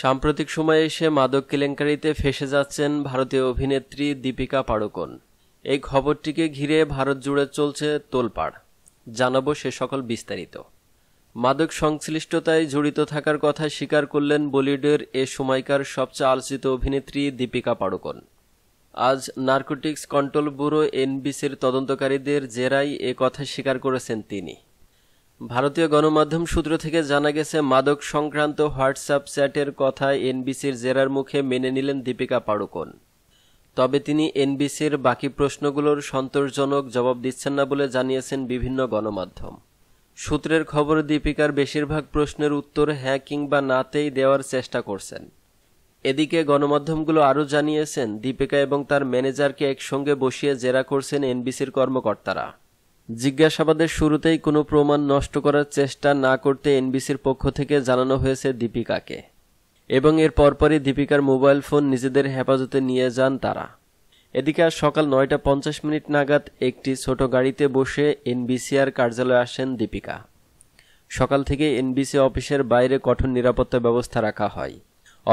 সাম্প্রতিক সময়ে এসে মাদক কেলেঙ্কারিতে ফেসে যাচ্ছেন ভারতীয় অভিনেত্রী দীপিকা পাড়ুকোন এই খবরটিকে ঘিরে ভারত জুড়ে চলছে তোলপাড় জানাবো সে সকল বিস্তারিত মাদক সংশ্লিষ্টতায় জড়িত থাকার কথা স্বীকার করলেন বলিউডের এ সময়কার সবচেয়ে আলোচিত অভিনেত্রী দীপিকা পাড়ুকোন আজ নার্কোটিক্স কন্ট্রোল ব্যুরো এনবিসির তদন্তকারীদের জেরাই এ কথা স্বীকার করেছেন তিনি ভারতীয় গণমাধ্যম সূত্র থেকে জানা গেছে মাদক সংক্রান্ত হোয়াটসঅ্যাপ চ্যাটের কথা এনবিসির জেরার মুখে মেনে নিলেন দীপিকা পাড়ুকোন তবে তিনি এনবিসির বাকি প্রশ্নগুলোর সন্তোষজনক জবাব দিচ্ছেন না বলে জানিয়েছেন বিভিন্ন গণমাধ্যম সূত্রের খবর দীপিকার বেশিরভাগ প্রশ্নের উত্তর হ্যাঁ কিংবা নাতেই দেওয়ার চেষ্টা করছেন এদিকে গণমাধ্যমগুলো আরও জানিয়েছেন দীপিকা এবং তার ম্যানেজারকে একসঙ্গে বসিয়ে জেরা করছেন এনবিসির কর্মকর্তারা জিজ্ঞাসাবাদের শুরুতেই কোনো প্রমাণ নষ্ট করার চেষ্টা না করতে এনবিসির পক্ষ থেকে জানানো হয়েছে দীপিকাকে এবং এর পরপরই দীপিকার মোবাইল ফোন নিজেদের হেফাজতে নিয়ে যান তারা এদিকে আজ সকাল নয়টা পঞ্চাশ মিনিট নাগাদ একটি ছোট গাড়িতে বসে এনবিসিআর কার্যালয়ে আসেন দীপিকা সকাল থেকে এনবিসি অফিসের বাইরে কঠোর নিরাপত্তা ব্যবস্থা রাখা হয়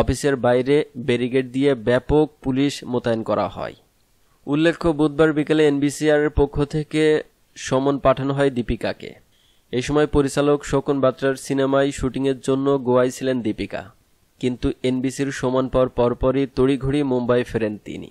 অফিসের বাইরে ব্যারিগেড দিয়ে ব্যাপক পুলিশ মোতায়েন করা হয় উল্লেখ্য বুধবার বিকেলে এনবিসিআর পক্ষ থেকে সমন পাঠানো হয় দীপিকাকে এ সময় পরিচালক শকুন বাত্রার সিনেমায় শুটিংয়ের জন্য গোয়ায় ছিলেন দীপিকা কিন্তু এনবিসির সমন পাওয়ার পরপরই তড়িঘড়ি মুম্বাই ফেরেন তিনি